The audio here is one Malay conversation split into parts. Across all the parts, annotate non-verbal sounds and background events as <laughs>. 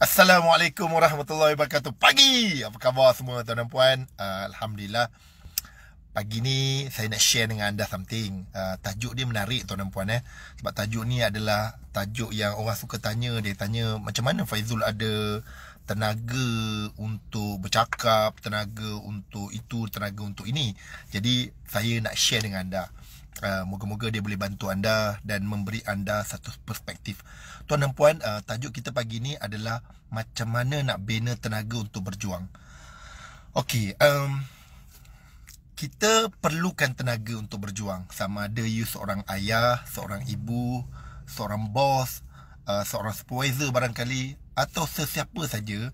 Assalamualaikum warahmatullahi wabarakatuh Pagi, apa khabar semua tuan dan puan uh, Alhamdulillah Pagi ni saya nak share dengan anda something uh, Tajuk dia menarik tuan dan puan eh. Sebab tajuk ni adalah Tajuk yang orang suka tanya Dia tanya macam mana Faizul ada Tenaga untuk bercakap Tenaga untuk itu, tenaga untuk ini Jadi saya nak share dengan anda uh, uh, moga-moga dia boleh bantu anda dan memberi anda satu perspektif. Tuan dan puan, uh, tajuk kita pagi ni adalah macam mana nak bina tenaga untuk berjuang. Okey, um kita perlukan tenaga untuk berjuang. Sama ada you seorang ayah, seorang ibu, seorang bos, uh, seorang supervisor barangkali atau sesiapa saja.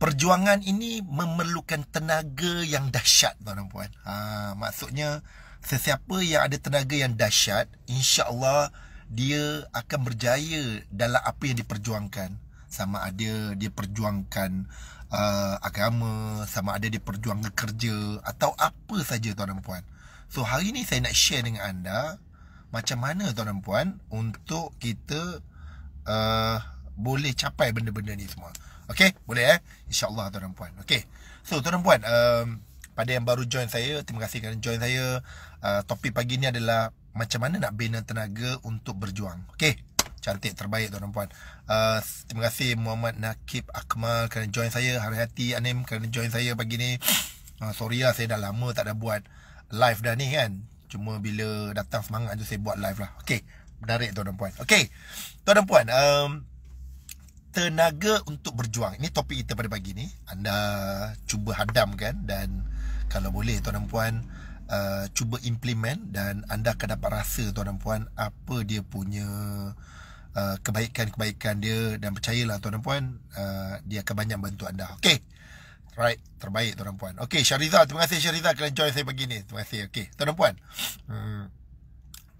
Perjuangan ini memerlukan tenaga yang dahsyat tuan dan puan. Ha, maksudnya sesiapa yang ada tenaga yang dahsyat, insya-Allah dia akan berjaya dalam apa yang diperjuangkan. Sama ada dia perjuangkan uh, agama, sama ada dia perjuangkan kerja atau apa saja tuan dan puan. So hari ni saya nak share dengan anda macam mana tuan dan puan untuk kita uh, boleh capai benda-benda ni semua. Okay, boleh eh? Insya-Allah tuan dan puan. Okey. So tuan dan puan, uh, pada yang baru join saya terima kasih kerana join saya uh, topik pagi ni adalah macam mana nak bina tenaga untuk berjuang okey cantik terbaik tuan dan puan uh, terima kasih Muhammad Nakib Akmal kerana join saya hari hati Anim kerana join saya pagi ni uh, sorry lah saya dah lama tak ada buat live dah ni kan cuma bila datang semangat tu saya buat live lah okey menarik tuan dan puan okey tuan dan puan um, tenaga untuk berjuang ini topik kita pada pagi ni anda cuba hadamkan dan kalau boleh tuan dan puan uh, cuba implement dan anda akan dapat rasa tuan dan puan apa dia punya uh, kebaikan-kebaikan dia dan percayalah tuan dan puan uh, dia akan banyak bantu anda Okay, Right, terbaik tuan dan puan Okay, Syariza, terima kasih Syariza kalian join saya pagi ni Terima kasih, okay, tuan dan puan hmm,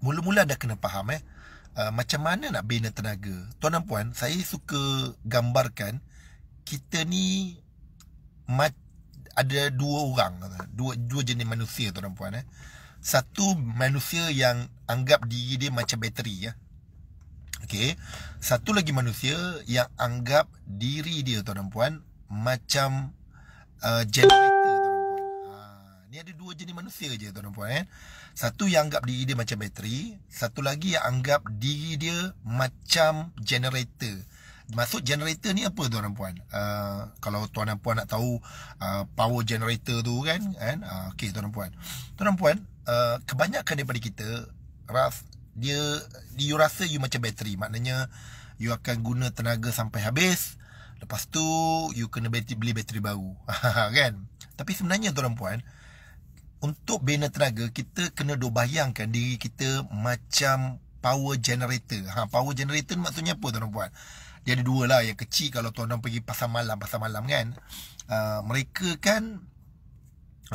Mula-mula anda kena faham eh uh, Macam mana nak bina tenaga Tuan dan puan, saya suka gambarkan Kita ni mat, ada dua orang dua dua jenis manusia tuan puan eh satu manusia yang anggap diri dia macam bateri ya okey satu lagi manusia yang anggap diri dia tuan puan macam uh, generator tuan puan ha ah, ni ada dua jenis manusia je tuan puan eh satu yang anggap diri dia macam bateri satu lagi yang anggap diri dia macam generator Maksud generator ni apa tuan dan puan? Uh, kalau tuan dan puan nak tahu uh, power generator tu kan, kan? Uh, ah, okay tuan dan puan. Tuan dan puan, uh, kebanyakan daripada kita, ras, dia, you rasa you macam bateri. Maknanya, you akan guna tenaga sampai habis. Lepas tu, you kena bateri, beli bateri baru. <laughs> kan? Tapi sebenarnya tuan dan puan, untuk bina tenaga, kita kena dobayangkan diri kita macam power generator. Ha, power generator maksudnya apa tuan dan dia ada dua lah yang kecil kalau tuan-tuan pergi pasar malam pasar malam kan uh, mereka kan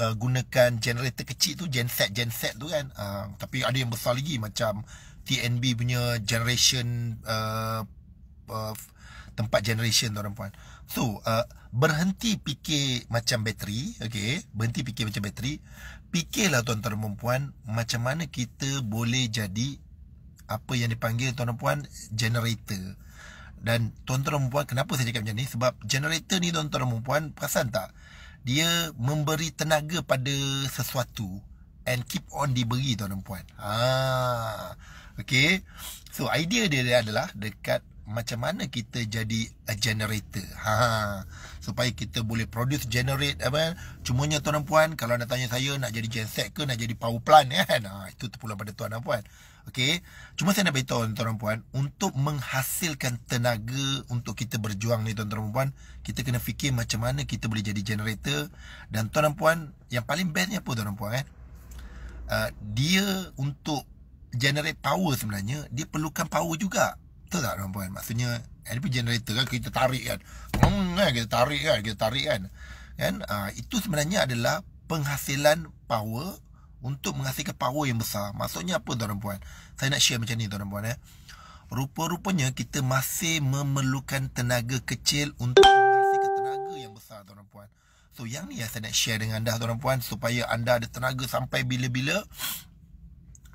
uh, gunakan generator kecil tu genset genset tu kan uh, tapi ada yang besar lagi macam TNB punya generation uh, uh, tempat generation tuan-tuan puan so uh, berhenti fikir macam bateri okey berhenti fikir macam bateri fikirlah tuan-tuan dan puan macam mana kita boleh jadi apa yang dipanggil tuan-tuan puan generator dan tuan-tuan dan puan kenapa saya cakap macam ni? Sebab generator ni tuan-tuan dan puan perasan tak? Dia memberi tenaga pada sesuatu and keep on diberi tuan dan puan. Ha. Okey. So idea dia adalah dekat macam mana kita jadi a generator. Ha. Supaya kita boleh produce generate apa kan? Cumanya tuan dan puan kalau nak tanya saya nak jadi genset ke nak jadi power plant kan. Ha itu terpulang pada tuan dan puan. Okay, Cuma saya nak beritahu tuan-tuan dan puan, untuk menghasilkan tenaga untuk kita berjuang ni tuan-tuan dan puan, kita kena fikir macam mana kita boleh jadi generator dan tuan dan puan, yang paling bestnya ni apa tuan dan puan kan? Uh, dia untuk generate power sebenarnya, dia perlukan power juga. Betul tak tuan-tuan puan? Maksudnya, eh, ini pun generator kan kita tarik kan. Hmm, kan? kita tarik kan, kita tarik kan. Kan? Uh, itu sebenarnya adalah penghasilan power untuk menghasilkan power yang besar. Maksudnya apa tuan dan puan? Saya nak share macam ni tuan dan puan eh. Rupa-rupanya kita masih memerlukan tenaga kecil untuk menghasilkan tenaga yang besar tuan dan puan. So yang ni yang saya nak share dengan anda tuan dan puan supaya anda ada tenaga sampai bila-bila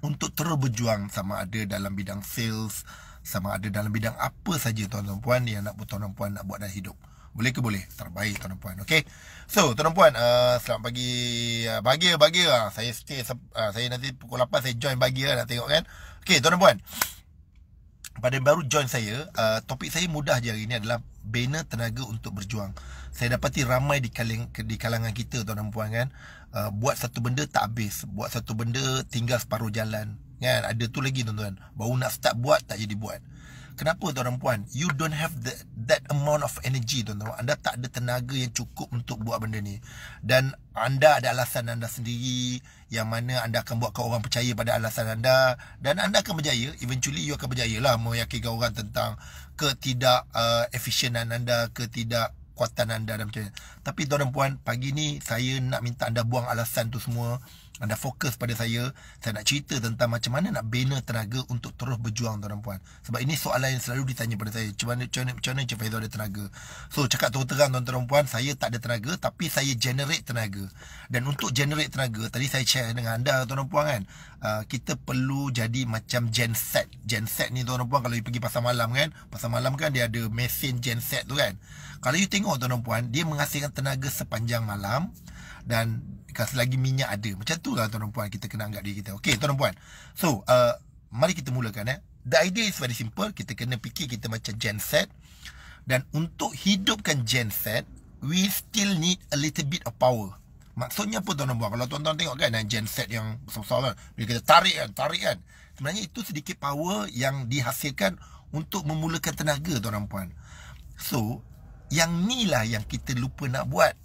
untuk terus berjuang sama ada dalam bidang sales, sama ada dalam bidang apa saja tuan dan puan yang nak buat tuan dan puan nak buat dalam hidup. Boleh ke boleh? Terbaik tuan dan puan. Okey. So, tuan dan puan, uh, selamat pagi. Uh, bahagia, bahagia. Uh, saya stay, uh, saya nanti pukul 8 saya join bahagia lah, nak tengok kan. Okey, tuan dan puan. Pada baru join saya, uh, topik saya mudah je hari ini adalah bina tenaga untuk berjuang. Saya dapati ramai di, kaleng, di kalangan kita tuan dan puan kan. Uh, buat satu benda tak habis. Buat satu benda tinggal separuh jalan. Kan? Ada tu lagi tuan-tuan. Baru nak start buat tak jadi buat kenapa tuan puan you don't have the, that amount of energy tuan tuan anda tak ada tenaga yang cukup untuk buat benda ni dan anda ada alasan anda sendiri yang mana anda akan buatkan orang percaya pada alasan anda dan anda akan berjaya eventually you akan berjaya lah meyakinkan orang tentang ketidak uh, efisienan anda ketidak kekuatan anda dan macam Tapi tuan dan puan, pagi ni saya nak minta anda buang alasan tu semua. Anda fokus pada saya. Saya nak cerita tentang macam mana nak bina tenaga untuk terus berjuang tuan dan puan. Sebab ini soalan yang selalu ditanya pada saya. Macam mana macam mana, macam mana Cik Faizal ada tenaga? So cakap tu terang tuan dan puan, saya tak ada tenaga tapi saya generate tenaga. Dan untuk generate tenaga, tadi saya share dengan anda tuan dan puan kan. Uh, kita perlu jadi macam genset. Genset ni tuan dan kalau pergi pasar malam kan. Pasar malam kan dia ada mesin genset tu kan. Kalau you tengok tuan dan puan Dia menghasilkan tenaga sepanjang malam Dan lagi minyak ada Macam tu lah tuan dan puan Kita kena anggap diri kita Okay tuan dan puan So uh, Mari kita mulakan eh The idea is very simple Kita kena fikir kita macam genset Dan untuk hidupkan genset We still need a little bit of power Maksudnya apa tuan dan puan Kalau tuan-tuan tengok kan Genset yang besar-besar kan Bila kita tarik kan Tarik kan Sebenarnya itu sedikit power Yang dihasilkan Untuk memulakan tenaga tuan dan puan So yang ni lah yang kita lupa nak buat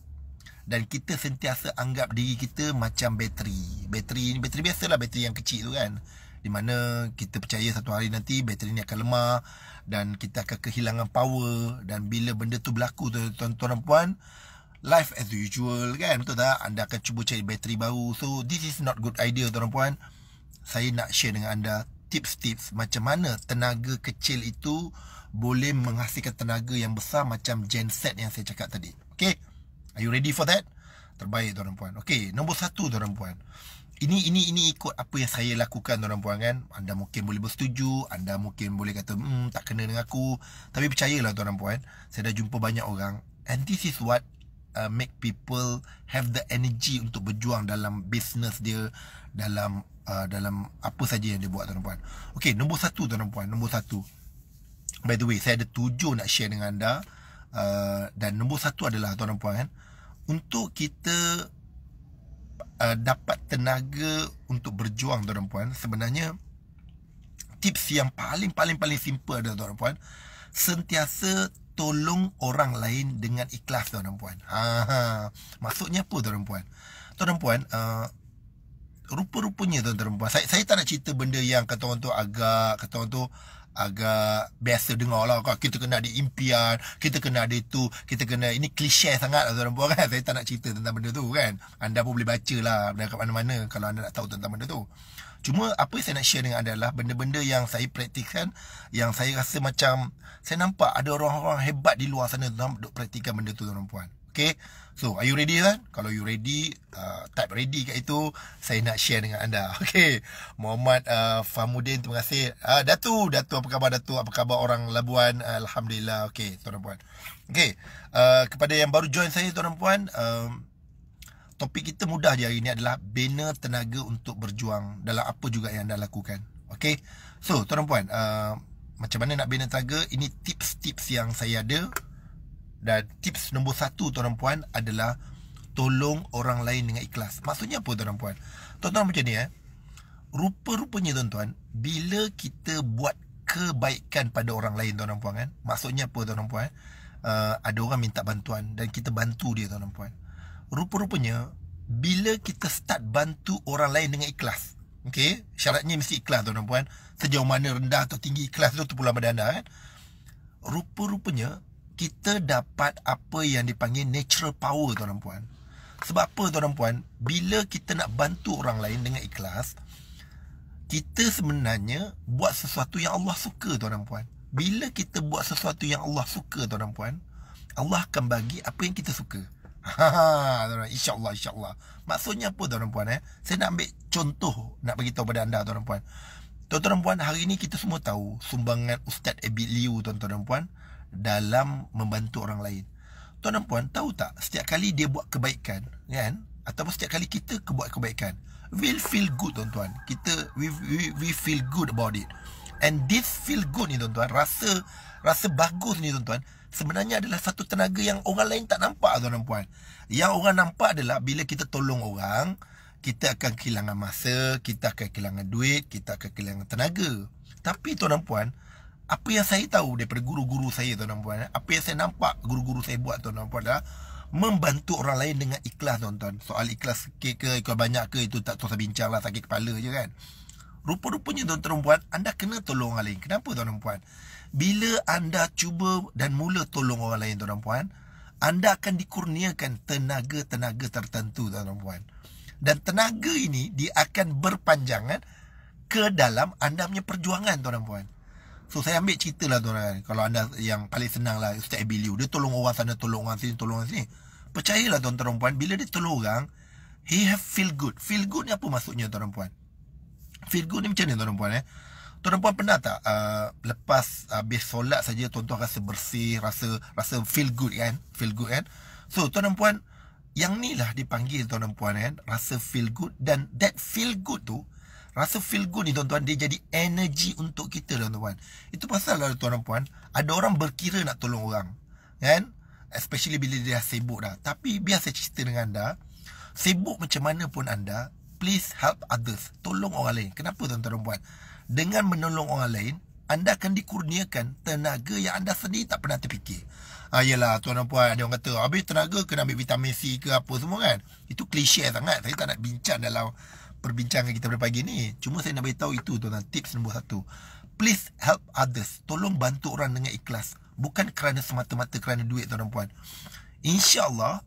Dan kita sentiasa anggap diri kita macam bateri Bateri ni, bateri biasa lah bateri yang kecil tu kan Di mana kita percaya satu hari nanti bateri ni akan lemah Dan kita akan kehilangan power Dan bila benda tu berlaku tu tuan-tuan dan puan Life as usual kan betul tak Anda akan cuba cari bateri baru So this is not good idea tuan-tuan puan Saya nak share dengan anda tips-tips Macam mana tenaga kecil itu boleh menghasilkan tenaga yang besar macam genset yang saya cakap tadi. Okay? Are you ready for that? Terbaik tuan dan puan. Okay, nombor satu tuan dan puan. Ini ini ini ikut apa yang saya lakukan tuan dan puan kan. Anda mungkin boleh bersetuju, anda mungkin boleh kata hmm tak kena dengan aku. Tapi percayalah tuan dan puan, saya dah jumpa banyak orang and this is what uh, make people have the energy untuk berjuang dalam business dia dalam uh, dalam apa saja yang dia buat tuan dan puan. Okey, nombor satu tuan dan nombor satu. By the way, saya ada tujuh nak share dengan anda. Uh, dan nombor satu adalah, tuan dan puan kan. Untuk kita uh, dapat tenaga untuk berjuang, tuan dan puan. Sebenarnya, tips yang paling-paling-paling simple adalah, tuan dan puan. Sentiasa tolong orang lain dengan ikhlas, tuan dan puan. Ha, ha. Maksudnya apa, tuan dan puan? Tuan dan puan, uh, rupa-rupanya tuan-tuan dan puan saya, saya tak nak cerita benda yang kata orang tu agak kata orang tu agak biasa dengar lah kan? kita kena ada impian kita kena ada itu kita kena ini klise sangat lah tuan-tuan kan? <laughs> saya tak nak cerita tentang benda tu kan anda pun boleh baca lah dekat mana-mana kalau anda nak tahu tentang benda tu cuma apa yang saya nak share dengan anda adalah benda-benda yang saya praktikkan yang saya rasa macam saya nampak ada orang-orang hebat di luar sana tuan-tuan praktikkan benda tu tuan-tuan okay? So, are you ready kan? Kalau you ready, uh, type ready kat itu, saya nak share dengan anda. <laughs> Okay. Muhammad uh, Fahmudin, terima kasih. Uh, Datu, Datu apa khabar Datu? Apa khabar orang Labuan? Ah, Alhamdulillah. Okay, tuan dan puan. Okay. Uh, kepada yang baru join saya, tuan dan puan, um, topik kita mudah je hari ini adalah bina tenaga untuk berjuang dalam apa juga yang anda lakukan. Okay. So, tuan dan puan, uh, macam mana nak bina tenaga? Ini tips-tips yang saya ada. Dan tips nombor satu tuan puan adalah Tolong orang lain dengan ikhlas Maksudnya apa tuan puan? Tuan-tuan macam ni eh Rupa-rupanya tuan-tuan Bila kita buat kebaikan pada orang lain tuan puan kan Maksudnya apa tuan puan? Uh, ada orang minta bantuan Dan kita bantu dia tuan puan Rupa-rupanya Bila kita start bantu orang lain dengan ikhlas Okay Syaratnya mesti ikhlas tuan puan Sejauh mana rendah atau tinggi ikhlas tu Itu pula pada anda kan Rupa-rupanya kita dapat apa yang dipanggil natural power tuan dan puan. Sebab apa tuan dan puan? Bila kita nak bantu orang lain dengan ikhlas, kita sebenarnya buat sesuatu yang Allah suka tuan dan puan. Bila kita buat sesuatu yang Allah suka tuan dan puan, Allah akan bagi apa yang kita suka. Ha, ha Insya Allah. Maksudnya apa tuan dan puan eh? Saya nak ambil contoh nak bagi tahu pada anda tuan dan puan. Tuan-tuan dan puan, hari ini kita semua tahu sumbangan Ustaz Abid Liu tuan-tuan dan puan dalam membantu orang lain. Tuan dan puan, tahu tak setiap kali dia buat kebaikan, kan? Ataupun setiap kali kita buat kebaikan, we feel good tuan-tuan. Kita we, we, we feel good about it. And this feel good ni tuan-tuan, rasa rasa bagus ni tuan-tuan, sebenarnya adalah satu tenaga yang orang lain tak nampak tuan dan puan. Yang orang nampak adalah bila kita tolong orang, kita akan kehilangan masa, kita akan kehilangan duit, kita akan kehilangan tenaga. Tapi tuan dan puan, apa yang saya tahu daripada guru-guru saya tuan dan puan apa yang saya nampak guru-guru saya buat tuan dan puan adalah membantu orang lain dengan ikhlas tuan-tuan soal ikhlas sikit ke ikhlas banyak ke itu tak tahu saya bincang lah sakit kepala je kan rupa-rupanya tuan-tuan dan puan anda kena tolong orang lain kenapa tuan dan puan bila anda cuba dan mula tolong orang lain tuan dan puan anda akan dikurniakan tenaga-tenaga tertentu tuan dan puan dan tenaga ini dia akan berpanjangan ke dalam anda punya perjuangan tuan dan puan. So saya ambil cerita lah tuan-tuan Kalau anda yang paling senang lah Ustaz Abiliu Dia tolong orang sana Tolong orang sini Tolong orang sini Percayalah tuan-tuan dan puan Bila dia tolong orang He have feel good Feel good ni apa maksudnya tuan-tuan puan Feel good ni macam mana tuan-tuan puan eh Tuan-tuan puan pernah tak uh, Lepas habis solat saja Tuan-tuan rasa bersih Rasa rasa feel good kan Feel good kan So tuan-tuan puan Yang ni lah dipanggil tuan-tuan puan kan Rasa feel good Dan that feel good tu Rasa feel good ni tuan-tuan Dia jadi energy untuk kita lah tuan-tuan Itu pasal lah tuan-tuan puan Ada orang berkira nak tolong orang Kan Especially bila dia dah sibuk dah Tapi biar saya cerita dengan anda Sibuk macam mana pun anda Please help others Tolong orang lain Kenapa tuan-tuan puan Dengan menolong orang lain Anda akan dikurniakan tenaga yang anda sendiri tak pernah terfikir Ha, yelah tuan dan puan Dia orang kata Habis tenaga kena ambil vitamin C ke apa semua kan Itu klise sangat Saya tak nak bincang dalam perbincangan kita pada pagi ni. Cuma saya nak beritahu itu tuan Tips nombor satu. Please help others. Tolong bantu orang dengan ikhlas. Bukan kerana semata-mata kerana duit tuan-tuan puan. InsyaAllah,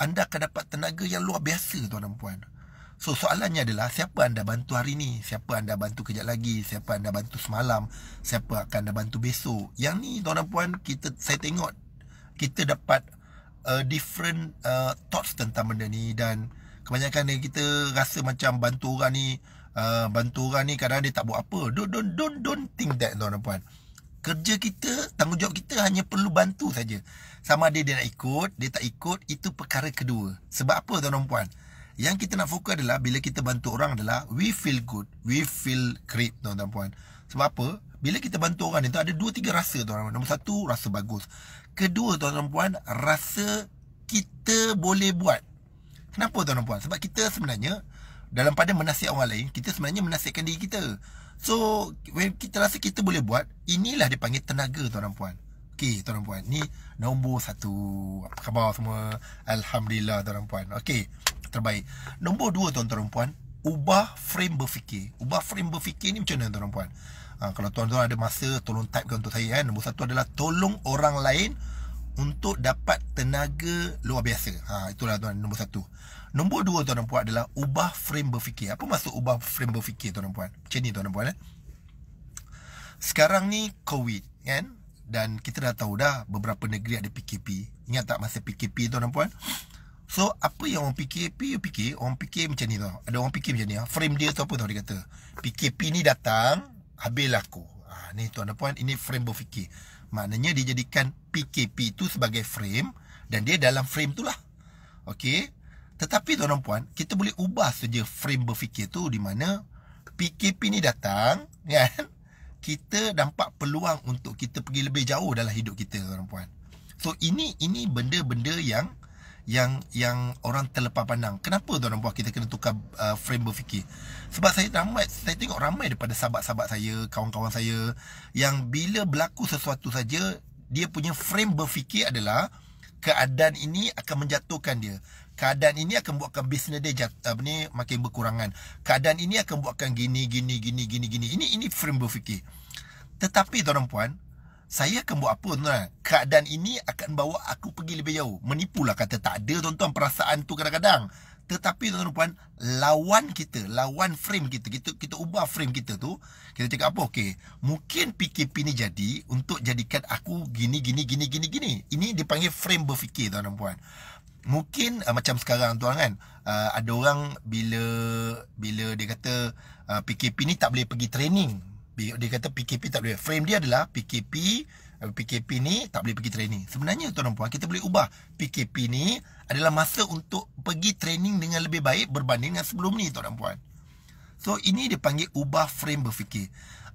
anda akan dapat tenaga yang luar biasa tuan-tuan puan. So, soalannya adalah siapa anda bantu hari ni? Siapa anda bantu kejap lagi? Siapa anda bantu semalam? Siapa akan anda bantu besok? Yang ni tuan-tuan puan, kita, saya tengok kita dapat uh, different uh, thoughts tentang benda ni dan kebanyakan ni kita rasa macam bantu orang ni uh, bantu orang ni kadang dia tak buat apa don't don't don't, don't think that tuan puan kerja kita tanggungjawab kita hanya perlu bantu saja sama ada dia nak ikut dia tak ikut itu perkara kedua sebab apa tuan tuan puan yang kita nak fokus adalah bila kita bantu orang adalah we feel good we feel great tuan tuan puan sebab apa bila kita bantu orang itu ada dua tiga rasa tuan puan nombor satu rasa bagus kedua tuan tuan puan rasa kita boleh buat Kenapa tuan dan puan? Sebab kita sebenarnya dalam pada menasihat orang lain, kita sebenarnya menasihatkan diri kita. So, when kita rasa kita boleh buat, inilah dipanggil tenaga tuan dan puan. Okey, tuan dan puan. Ni nombor satu. Apa khabar semua? Alhamdulillah tuan dan puan. Okey, terbaik. Nombor dua tuan dan puan, ubah frame berfikir. Ubah frame berfikir ni macam mana tuan dan ah, puan? Ha, kalau tuan-tuan ada masa, tolong typekan untuk saya. Eh. Nombor satu adalah tolong orang lain untuk dapat tenaga luar biasa. Ha, itulah tuan nombor satu. Nombor dua tuan dan puan adalah ubah frame berfikir. Apa maksud ubah frame berfikir tuan dan puan? Macam ni tuan dan puan. Eh? Sekarang ni COVID kan? Dan kita dah tahu dah beberapa negeri ada PKP. Ingat tak masa PKP tuan dan puan? So apa yang orang PKP you fikir? Orang fikir macam ni tuan. Ada orang fikir macam ni. Ah, frame dia tu apa tau dia kata. PKP ni datang habis laku. Ha, ah, ni tuan dan puan ini frame berfikir. Maknanya dia jadikan PKP itu sebagai frame dan dia dalam frame itulah. Okey. Tetapi tuan dan puan, kita boleh ubah saja frame berfikir tu di mana PKP ni datang, <laughs> kan? Kita dapat peluang untuk kita pergi lebih jauh dalam hidup kita, tuan dan puan. So ini ini benda-benda yang yang yang orang terlepas pandang. Kenapa tuan buah kita kena tukar uh, frame berfikir? Sebab saya ramai saya tengok ramai daripada sahabat-sahabat saya, kawan-kawan saya yang bila berlaku sesuatu saja, dia punya frame berfikir adalah keadaan ini akan menjatuhkan dia. Keadaan ini akan buatkan bisnes dia jat, uh, ni makin berkurangan. Keadaan ini akan buatkan gini gini gini gini gini. Ini ini frame berfikir. Tetapi tuan puan, saya akan buat apa tuan-tuan? Keadaan ini akan bawa aku pergi lebih jauh. Menipulah kata tak ada tuan-tuan perasaan tu kadang-kadang. Tetapi tuan-tuan puan, lawan kita, lawan frame kita, kita kita ubah frame kita tu, kita cakap apa? Okey, mungkin PKP ni jadi untuk jadikan aku gini gini gini gini gini. Ini dipanggil frame berfikir tuan-tuan puan. Mungkin uh, macam sekarang tuan kan, uh, ada orang bila bila dia kata uh, ah, PKP ni tak boleh pergi training, dia kata PKP tak boleh. Frame dia adalah PKP PKP uh, ni tak boleh pergi training. Sebenarnya tuan dan puan, kita boleh ubah PKP ni adalah masa untuk pergi training dengan lebih baik berbanding dengan sebelum ni tuan dan puan. So ini dia panggil ubah frame berfikir.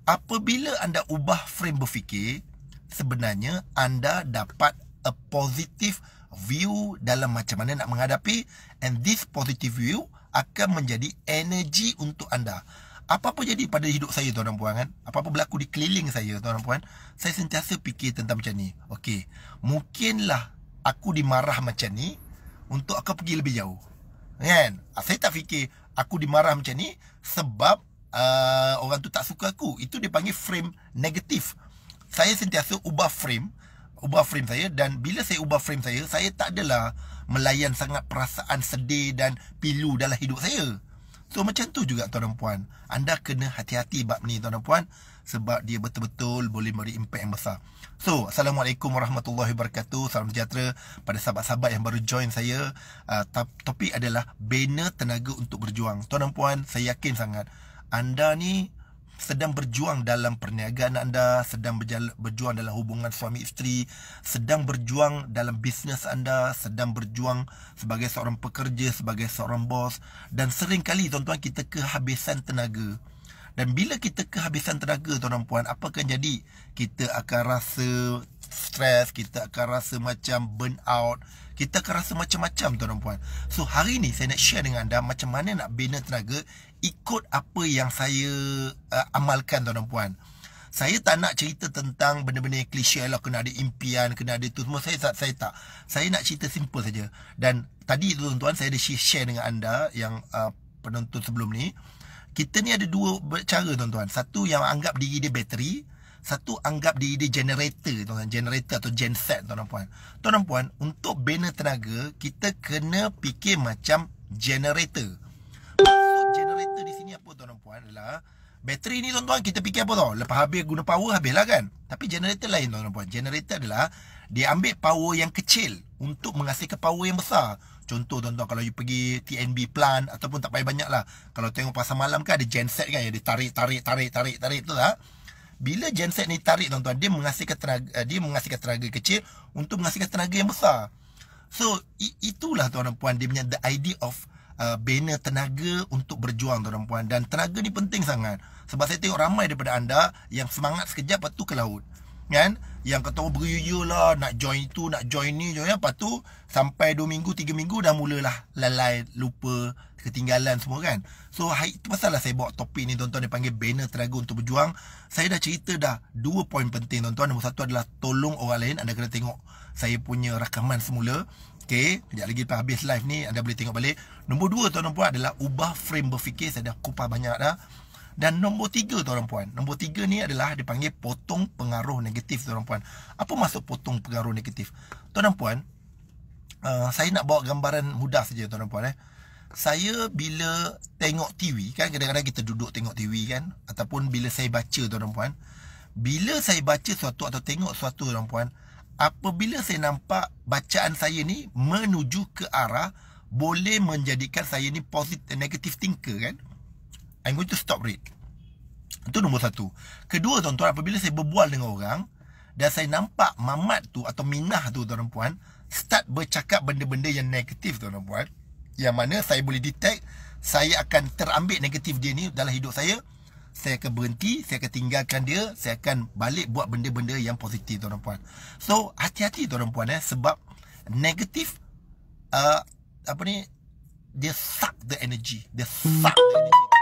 Apabila anda ubah frame berfikir, sebenarnya anda dapat a positive view dalam macam mana nak menghadapi and this positive view akan menjadi energy untuk anda apa-apa jadi pada hidup saya tuan dan puan kan apa-apa berlaku di keliling saya tuan dan puan saya sentiasa fikir tentang macam ni okey mungkinlah aku dimarah macam ni untuk aku pergi lebih jauh kan ah, saya tak fikir aku dimarah macam ni sebab uh, orang tu tak suka aku itu dipanggil frame negatif saya sentiasa ubah frame ubah frame saya dan bila saya ubah frame saya saya tak adalah melayan sangat perasaan sedih dan pilu dalam hidup saya So macam tu juga tuan dan puan. Anda kena hati-hati bab ni tuan dan puan sebab dia betul-betul boleh beri impak yang besar. So, Assalamualaikum Warahmatullahi Wabarakatuh. Salam sejahtera pada sahabat-sahabat yang baru join saya. Uh, topik adalah bina tenaga untuk berjuang. Tuan dan puan, saya yakin sangat anda ni sedang berjuang dalam perniagaan anda, sedang berjuang dalam hubungan suami isteri, sedang berjuang dalam bisnes anda, sedang berjuang sebagai seorang pekerja, sebagai seorang bos dan sering kali tuan-tuan kita kehabisan tenaga. Dan bila kita kehabisan tenaga tuan dan puan, apa akan jadi? Kita akan rasa stres, kita akan rasa macam burn out, kita akan rasa macam-macam tuan dan puan. So hari ni saya nak share dengan anda macam mana nak bina tenaga ikut apa yang saya uh, amalkan tuan dan puan. Saya tak nak cerita tentang benda-benda yang klise lah kena ada impian, kena ada tu semua saya, saya tak. Saya nak cerita simple saja. Dan tadi tuan tuan saya ada share dengan anda yang uh, penonton sebelum ni. Kita ni ada dua cara tuan-tuan. Satu yang anggap diri dia bateri, satu anggap diri dia generator tuan generator atau genset tuan dan puan tuan dan puan untuk bina tenaga kita kena fikir macam generator maksud generator di sini apa tuan dan puan adalah bateri ni tuan-tuan kita fikir apa tau lepas habis guna power habislah kan tapi generator lain tuan dan puan generator adalah dia ambil power yang kecil untuk menghasilkan power yang besar Contoh tuan-tuan kalau you pergi TNB plant ataupun tak payah banyak lah. Kalau tengok pasar malam kan ada genset kan yang dia tarik, tarik, tarik, tarik, tarik tu lah bila genset ni tarik tuan-tuan dia menghasilkan tenaga eh, dia menghasilkan tenaga kecil untuk menghasilkan tenaga yang besar so itulah tuan-tuan puan dia punya the idea of uh, bina tenaga untuk berjuang tuan-tuan puan dan tenaga ni penting sangat sebab saya tengok ramai daripada anda yang semangat sekejap lepas tu ke laut kan yang kata oh, beruyuyuh lah nak join tu nak join ni join ya. lepas tu sampai 2 minggu 3 minggu dah mulalah lalai lupa ketinggalan semua kan. So hari tu pasal lah saya bawa topik ni tuan-tuan dia panggil banner teragun untuk berjuang. Saya dah cerita dah dua poin penting tuan-tuan. Nombor satu adalah tolong orang lain. Anda kena tengok saya punya rakaman semula. Okay, sekejap lagi lepas habis live ni anda boleh tengok balik. Nombor dua tuan-tuan puan adalah ubah frame berfikir. Saya dah kupas banyak dah. Dan nombor tiga tuan-tuan puan. Nombor tiga ni adalah dipanggil potong pengaruh negatif tuan-tuan puan. Apa maksud potong pengaruh negatif? Tuan-tuan puan, uh, saya nak bawa gambaran mudah saja tuan-tuan puan eh saya bila tengok TV kan kadang-kadang kita duduk tengok TV kan ataupun bila saya baca tuan dan puan bila saya baca suatu atau tengok suatu tuan dan puan apabila saya nampak bacaan saya ni menuju ke arah boleh menjadikan saya ni positive negative thinker kan I'm going to stop read itu nombor satu kedua tuan-tuan apabila saya berbual dengan orang dan saya nampak mamat tu atau minah tu tuan dan puan start bercakap benda-benda yang negatif tuan dan puan yang mana saya boleh detect saya akan terambil negatif dia ni dalam hidup saya saya akan berhenti saya akan tinggalkan dia saya akan balik buat benda-benda yang positif tuan puan so hati-hati tuan puan eh sebab negatif uh, apa ni dia suck the energy dia suck the energy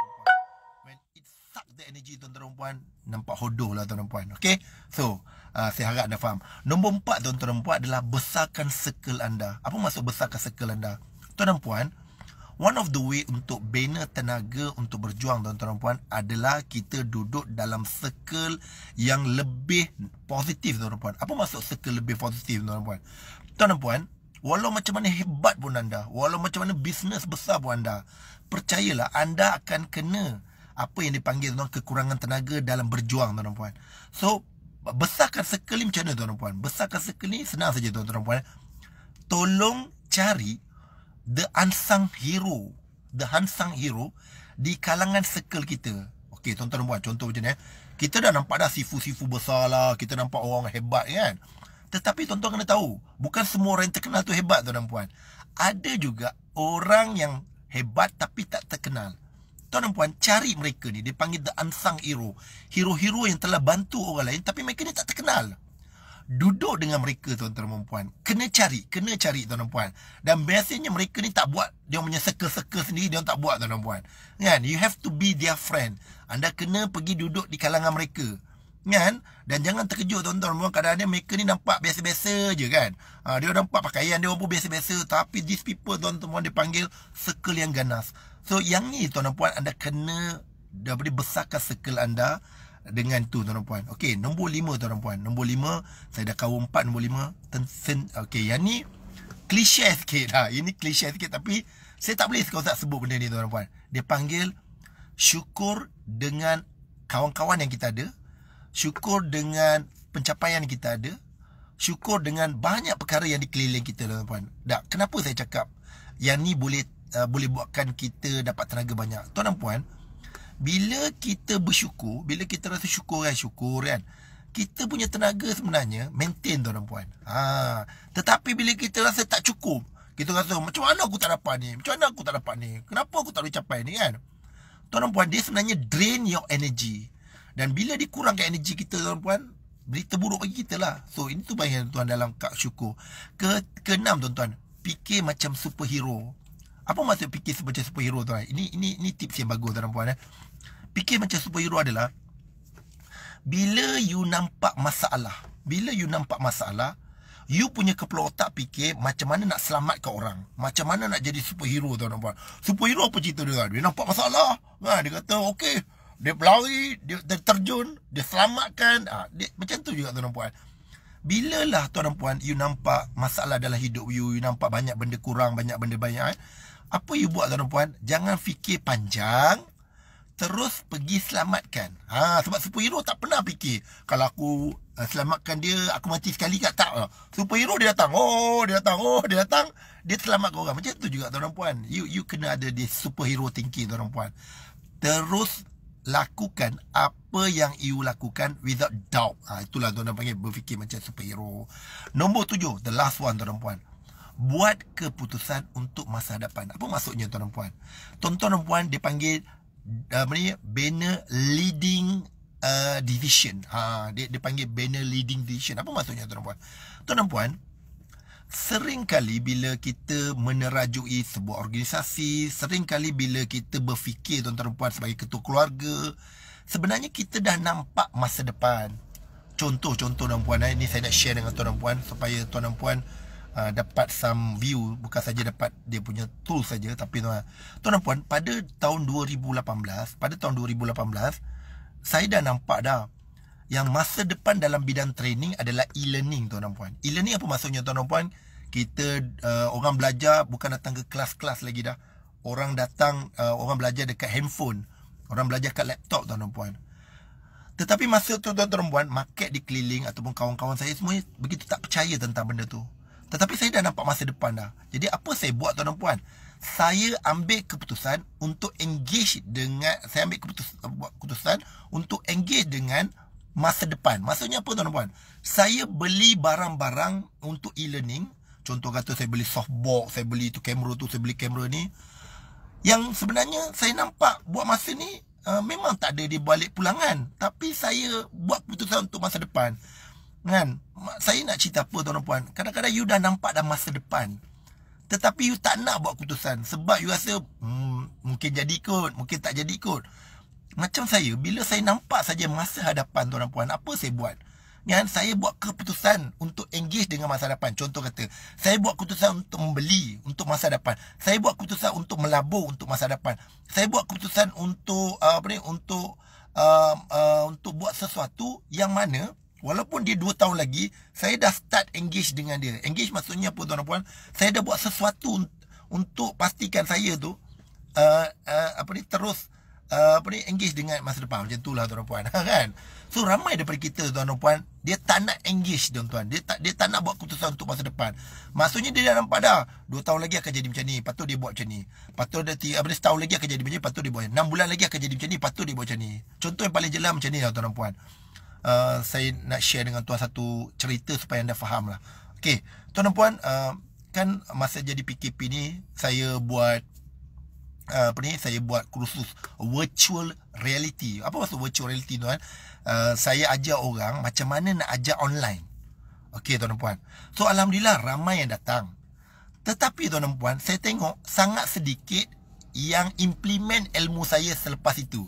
when it suck the energy tuan puan nampak hodoh lah tuan puan okey so Uh, saya harap anda faham. Nombor empat tuan-tuan puan adalah besarkan circle anda. Apa maksud besarkan circle anda? Tuan dan puan, one of the way untuk bina tenaga untuk berjuang tuan-tuan dan puan adalah kita duduk dalam circle yang lebih positif tuan-tuan puan. Apa maksud circle lebih positif tuan-tuan puan? Tuan dan puan, walau macam mana hebat pun anda, walau macam mana bisnes besar pun anda, percayalah anda akan kena apa yang dipanggil tuan kekurangan tenaga dalam berjuang tuan-tuan puan. So, besarkan circle ni macam mana tuan-tuan puan? Besarkan circle ni senang saja tuan-tuan puan. Tolong cari the unsung hero the unsung hero di kalangan circle kita okey tuan-tuan buat contoh macam ni eh. kita dah nampak dah sifu-sifu besar lah kita nampak orang hebat kan tetapi tuan-tuan kena tahu bukan semua orang terkenal tu hebat tuan dan puan ada juga orang yang hebat tapi tak terkenal tuan dan puan cari mereka ni Dipanggil the unsung hero hero-hero yang telah bantu orang lain tapi mereka ni tak terkenal duduk dengan mereka tuan-tuan dan puan kena cari kena cari tuan-tuan dan puan dan biasanya mereka ni tak buat dia punya circle-circle sendiri dia tak buat tuan-tuan dan puan kan you have to be their friend anda kena pergi duduk di kalangan mereka kan dan jangan terkejut tuan-tuan dan puan kadang-kadang mereka ni nampak biasa-biasa je kan ha, dia nampak pakaian dia pun biasa-biasa tapi these people tuan-tuan dan puan dipanggil circle yang ganas so yang ni tuan-tuan dan puan anda kena dah boleh besarkan circle anda dengan tu tuan-tuan. Okey, nombor 5 tuan-tuan. Nombor 5, saya dah kau empat, nombor 5. Okey, yang ni klise sikit dah. Ha, ini klise sikit tapi saya tak boleh kau tak sebut benda ni tuan-tuan. Dia panggil syukur dengan kawan-kawan yang kita ada, syukur dengan pencapaian yang kita ada, syukur dengan banyak perkara yang dikeliling kita tuan-tuan. Dak, kenapa saya cakap yang ni boleh uh, boleh buatkan kita dapat tenaga banyak. Tuan dan puan, bila kita bersyukur, bila kita rasa syukur kan, syukur kan. Kita punya tenaga sebenarnya maintain tuan dan puan. Ha. Tetapi bila kita rasa tak cukup, kita rasa macam mana aku tak dapat ni? Macam mana aku tak dapat ni? Kenapa aku tak boleh capai ni kan? Tuan dan puan, dia sebenarnya drain your energy. Dan bila dikurangkan energy kita tuan dan puan, berita buruk bagi kita lah. So, ini tu bahagian tuan dalam kak syukur. Ke keenam tuan-tuan, fikir macam superhero apa maksud fikir macam superhero tu ini ini ini tips yang bagus tuan puan eh fikir macam superhero adalah bila you nampak masalah bila you nampak masalah You punya kepala otak fikir Macam mana nak selamatkan orang Macam mana nak jadi superhero tuan nampak Superhero apa cerita dia Dia nampak masalah ha, Dia kata okey Dia berlari dia, dia terjun Dia selamatkan ha, dia, Macam tu juga tu nampak Bilalah tuan dan puan You nampak masalah dalam hidup you You nampak banyak benda kurang Banyak benda banyak eh? Apa you buat tuan puan? Jangan fikir panjang. Terus pergi selamatkan. Ha, sebab superhero tak pernah fikir. Kalau aku eh, selamatkan dia, aku mati sekali ke tak? Ah, superhero dia datang. Oh, dia datang. Oh, dia datang. Dia selamatkan orang. Macam tu juga tuan puan. You, you kena ada di superhero thinking tuan puan. Terus lakukan apa yang you lakukan without doubt. Ha, itulah tuan-tuan panggil berfikir macam superhero. Nombor tujuh. The last one tuan-tuan buat keputusan untuk masa hadapan. Apa maksudnya tuan dan puan? Tuan-tuan dan puan dipanggil uh, ni leading uh, division. Ha, dia dipanggil banner leading division. Apa maksudnya tuan dan puan? Tuan dan puan kali bila kita menerajui sebuah organisasi sering kali bila kita berfikir tuan-tuan puan sebagai ketua keluarga Sebenarnya kita dah nampak masa depan Contoh-contoh tuan-tuan puan Ini eh, saya nak share dengan tuan-tuan puan Supaya tuan-tuan puan uh, dapat some view bukan saja dapat dia punya tool saja tapi tuan tuan dan puan pada tahun 2018 pada tahun 2018 saya dah nampak dah yang masa depan dalam bidang training adalah e-learning tuan dan puan e-learning apa maksudnya tuan dan puan kita uh, orang belajar bukan datang ke kelas-kelas lagi dah orang datang uh, orang belajar dekat handphone orang belajar dekat laptop tuan dan puan tetapi masa tu tuan-tuan dan puan market dikeliling ataupun kawan-kawan saya semua begitu tak percaya tentang benda tu tetapi saya dah nampak masa depan dah. Jadi apa saya buat tuan dan puan? Saya ambil keputusan untuk engage dengan saya ambil keputusan, buat keputusan untuk engage dengan masa depan. Maksudnya apa tuan dan puan? Saya beli barang-barang untuk e-learning. Contoh kata saya beli softbox, saya beli tu kamera tu, saya beli kamera ni. Yang sebenarnya saya nampak buat masa ni uh, memang tak ada di balik pulangan. Tapi saya buat keputusan untuk masa depan. Kan? Saya nak cerita apa tuan puan Kadang-kadang you dah nampak dah masa depan Tetapi you tak nak buat keputusan Sebab you rasa hmm, Mungkin jadi kot Mungkin tak jadi kot Macam saya Bila saya nampak saja masa hadapan tuan puan Apa saya buat Kan? Saya buat keputusan untuk engage dengan masa depan Contoh kata Saya buat keputusan untuk membeli Untuk masa depan Saya buat keputusan untuk melabur Untuk masa depan Saya buat keputusan untuk uh, Apa ni Untuk uh, uh, Untuk buat sesuatu Yang mana Walaupun dia dua tahun lagi, saya dah start engage dengan dia. Engage maksudnya apa tuan dan puan? Saya dah buat sesuatu untuk pastikan saya tu uh, uh, apa ni terus uh, apa ni engage dengan masa depan macam itulah tuan dan puan <laughs> ha, kan so ramai daripada kita tuan dan puan dia tak nak engage tuan tuan dia tak dia tak nak buat keputusan untuk masa depan maksudnya dia dah nampak dah 2 tahun lagi akan jadi macam ni patu dia buat macam ni patu dia tiga, apa ni setahun lagi akan jadi macam ni patu dia buat Enam bulan lagi akan jadi macam ni patu dia buat macam ni contoh yang paling jelas macam ni lah tuan dan puan uh, saya nak share dengan tuan satu cerita supaya anda faham lah. Okey, tuan dan puan, uh, kan masa jadi PKP ni saya buat Uh, apa ni saya buat kursus virtual reality apa maksud virtual reality tuan uh, saya ajar orang macam mana nak ajar online okey tuan dan puan so alhamdulillah ramai yang datang tetapi tuan dan puan saya tengok sangat sedikit yang implement ilmu saya selepas itu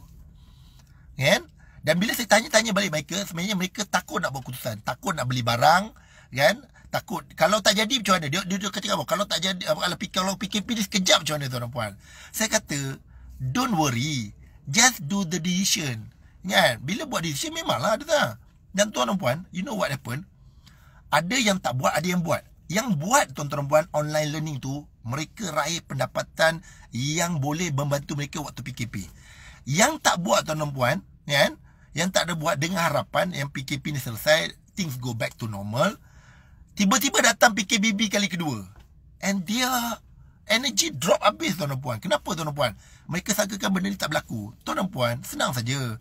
kan dan bila saya tanya-tanya balik mereka, sebenarnya mereka takut nak buat keputusan. Takut nak beli barang, kan? Takut. Kalau tak jadi, macam mana? Dia, dia, dia kata, kalau tak jadi, kalau, kalau PKP ni sekejap macam mana, tuan puan? Saya kata, don't worry. Just do the decision. Kan? Bila buat decision, memanglah ada tak. Dan tuan puan, you know what happened? Ada yang tak buat, ada yang buat. Yang buat tuan-tuan puan online learning tu, mereka raih pendapatan yang boleh membantu mereka waktu PKP. Yang tak buat tuan-tuan puan, kan? Yeah, yang tak ada buat dengan harapan yang PKP ni selesai things go back to normal tiba-tiba datang PKBB kali kedua and dia energy drop habis tuan dan puan kenapa tuan dan puan mereka sangkakan benda ni tak berlaku tuan dan puan senang saja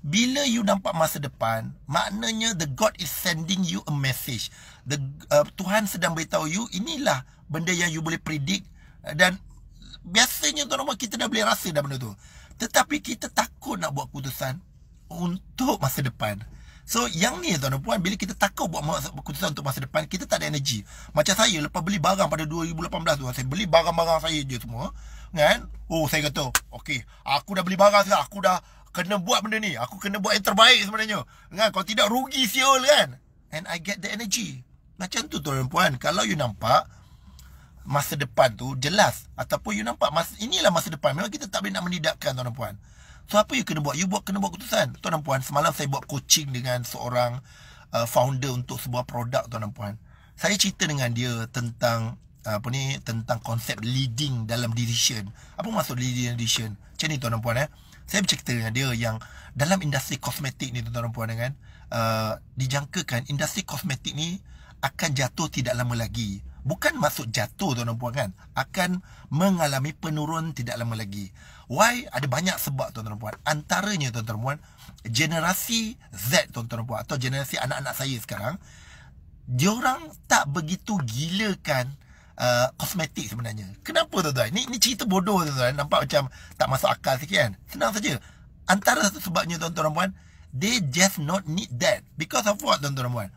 bila you nampak masa depan maknanya the god is sending you a message the uh, tuhan sedang beritahu you inilah benda yang you boleh predict uh, dan biasanya tuan dan puan kita dah boleh rasa dah benda tu tetapi kita takut nak buat keputusan untuk masa depan. So yang ni tuan dan puan bila kita takut buat masa keputusan untuk masa depan kita tak ada energy. Macam saya lepas beli barang pada 2018 tu saya beli barang-barang saya je semua kan. Oh saya kata okey aku dah beli barang sekarang aku dah kena buat benda ni. Aku kena buat yang terbaik sebenarnya. Kan kalau tidak rugi siul kan. And I get the energy. Macam tu tuan dan puan kalau you nampak masa depan tu jelas ataupun you nampak masa, inilah masa depan memang kita tak boleh nak menidakkan tuan dan puan. So apa you kena buat? You buat kena buat keputusan. Tuan dan puan, semalam saya buat coaching dengan seorang uh, founder untuk sebuah produk tuan dan puan. Saya cerita dengan dia tentang uh, apa ni tentang konsep leading dalam decision. Apa maksud leading decision? Macam ni tuan dan puan eh. Saya bercerita dengan dia yang dalam industri kosmetik ni tuan dan puan eh, kan uh, dijangkakan industri kosmetik ni akan jatuh tidak lama lagi bukan maksud jatuh tuan dan puan kan akan mengalami penurun tidak lama lagi why ada banyak sebab tuan dan puan antaranya tuan dan puan generasi Z tuan dan puan atau generasi anak-anak saya sekarang dia orang tak begitu gilakan uh, kosmetik sebenarnya kenapa tuan tuan ni, ni cerita bodoh tuan tuan nampak macam tak masuk akal sikit kan senang saja antara satu sebabnya tuan tuan puan they just not need that because of what tuan tuan puan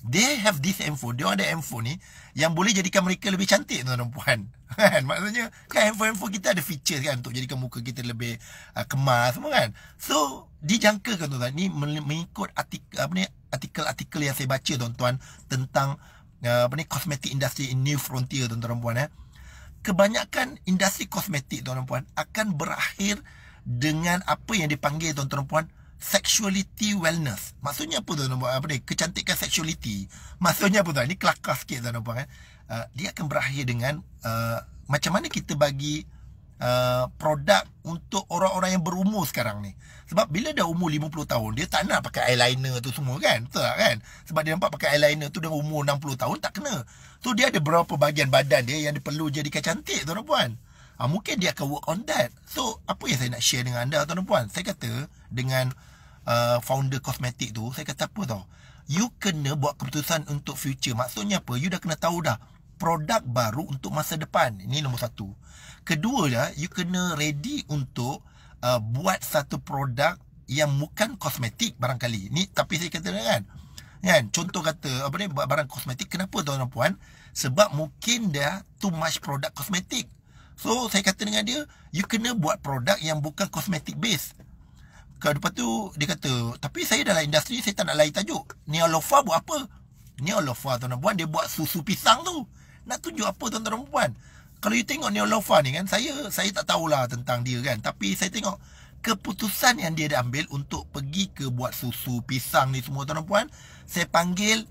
They have this handphone. Dia ada handphone ni yang boleh jadikan mereka lebih cantik tuan-tuan puan <laughs> kan maksudnya kan handphone-handphone kita ada features kan untuk jadikan muka kita lebih uh, kemas semua kan so dijangkakan tuan-tuan ni mengikut artikel apa ni artikel-artikel yang saya baca tuan-tuan tentang uh, apa ni cosmetic industry in new frontier tuan-tuan puan eh kebanyakan industri kosmetik tuan-tuan puan akan berakhir dengan apa yang dipanggil tuan-tuan puan sexuality wellness. Maksudnya apa tu, nombor Apa ni? Kecantikan sexuality. Maksudnya apa tu, Ini kelakar sikit tuan puan kan. Uh, dia akan berakhir dengan uh, macam mana kita bagi uh, produk untuk orang-orang yang berumur sekarang ni. Sebab bila dah umur 50 tahun, dia tak nak pakai eyeliner tu semua kan? Betul tak kan? Sebab dia nampak pakai eyeliner tu dengan umur 60 tahun, tak kena. So dia ada berapa bahagian badan dia yang dia perlu jadikan cantik tuan puan. Ha, mungkin dia akan work on that. So, apa yang saya nak share dengan anda, tuan-tuan puan? Saya kata dengan uh, uh, founder kosmetik tu saya kata apa tau you kena buat keputusan untuk future maksudnya apa you dah kena tahu dah produk baru untuk masa depan ini nombor satu kedua ya you kena ready untuk uh, buat satu produk yang bukan kosmetik barangkali ni tapi saya kata kan kan contoh kata apa ni buat barang kosmetik kenapa tuan-tuan puan sebab mungkin dia too much produk kosmetik So saya kata dengan dia You kena buat produk yang bukan kosmetik base kalau lepas tu dia kata Tapi saya dalam industri saya tak nak lain tajuk Neolofa buat apa? Neolofa tuan-tuan puan dia buat susu pisang tu Nak tunjuk apa tuan-tuan puan? Kalau you tengok Neolofa ni kan Saya saya tak tahulah tentang dia kan Tapi saya tengok Keputusan yang dia dah ambil untuk pergi ke buat susu pisang ni semua tuan-tuan puan Saya panggil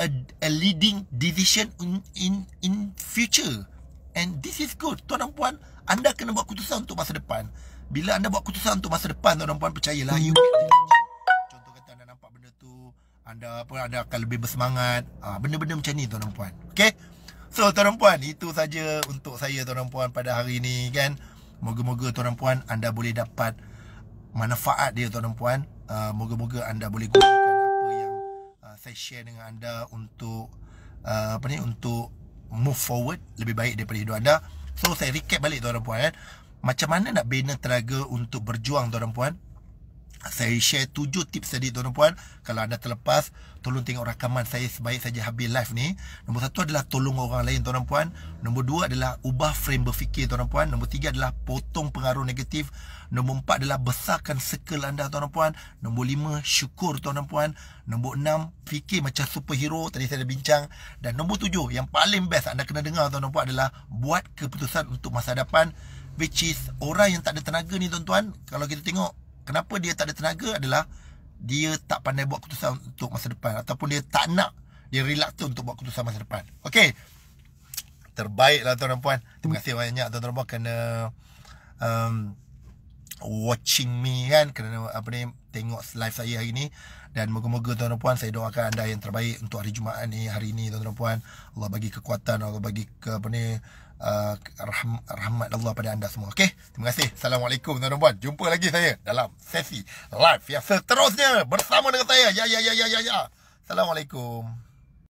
a, a leading decision in, in, in future And this is good Tuan-tuan puan anda kena buat keputusan untuk masa depan bila anda buat keputusan untuk masa depan tuan dan puan percayalah you Contoh kata anda nampak benda tu anda apa anda akan lebih bersemangat. Ah benda-benda macam ni tuan dan puan. Okey. So tuan dan puan itu saja untuk saya tuan dan puan pada hari ini kan. Moga-moga tuan dan puan anda boleh dapat manfaat dia tuan dan puan. Uh, moga-moga anda boleh gunakan apa yang uh, saya share dengan anda untuk uh, apa ni untuk move forward lebih baik daripada hidup anda. So saya recap balik tuan dan puan kan. Eh macam mana nak bina tenaga untuk berjuang tuan puan saya share tujuh tips tadi tuan puan kalau anda terlepas tolong tengok rakaman saya sebaik saja habis live ni nombor satu adalah tolong orang lain tuan puan nombor dua adalah ubah frame berfikir tuan puan nombor tiga adalah potong pengaruh negatif nombor empat adalah besarkan circle anda tuan puan nombor lima syukur tuan puan nombor enam fikir macam superhero tadi saya dah bincang dan nombor tujuh yang paling best anda kena dengar tuan puan adalah buat keputusan untuk masa depan Which is orang yang tak ada tenaga ni tuan-tuan Kalau kita tengok kenapa dia tak ada tenaga adalah Dia tak pandai buat keputusan untuk masa depan Ataupun dia tak nak Dia tu untuk buat keputusan masa depan Okay Terbaiklah tuan tuan puan Terima kasih banyak tuan-tuan puan kena um, Watching me kan kena apa ni Tengok live saya hari ni Dan moga-moga tuan dan puan Saya doakan anda yang terbaik Untuk hari Jumaat ni Hari ni tuan dan puan Allah bagi kekuatan Allah bagi ke, apa ni uh, rahmat Allah pada anda semua. Okey? Terima kasih. Assalamualaikum tuan-tuan puan. Jumpa lagi saya dalam sesi live yang seterusnya bersama dengan saya. Ya ya ya ya ya ya. Assalamualaikum.